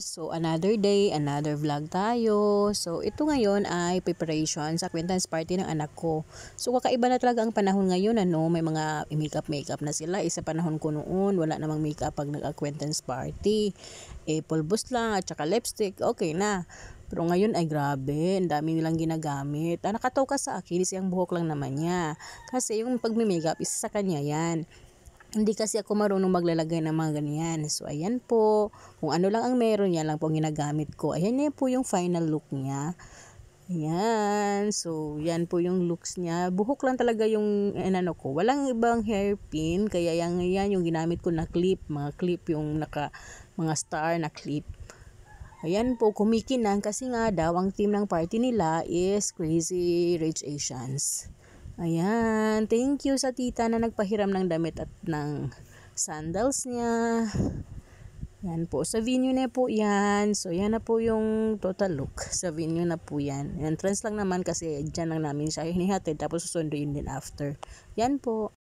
So, another day, another vlog tayo. So, ito ngayon ay preparation sa acquaintance party ng anak ko. So, kakaiba na talaga ang panahon ngayon. Ano? May mga makeup-makeup na sila. Isa panahon ko noon, wala namang makeup pag nag-acquaintance party. Apple eh, pulbos lang at saka lipstick. Okay na. Pero ngayon ay grabe, ang dami nilang ginagamit. Ah, nakataw ka sa akin, isang buhok lang naman niya. Kasi yung pag-makeup, isa sa kanya yan hindi kasi ako marunong maglalagay ng mga ganyan. So, ayan po. Kung ano lang ang meron, yan lang po ang ginagamit ko. Ayan na po yung final look niya. Ayan. So, yan po yung looks niya. Buhok lang talaga yung inano ko. Walang ibang hairpin. Kaya yan, yan yung ginamit ko na clip. Mga clip yung naka, mga star na clip. Ayan po, kumikinang kasi nga daw ang team ng party nila is Crazy Rich Asians. Ayan, thank you sa tita na nagpahiram ng damit at ng sandals niya. Yan po, sa venue na po yan. So, yan na po yung total look. Sa venue na po yan. Entrance lang naman kasi dyan lang namin siya hinihatid. Tapos susunduin din after. Yan po.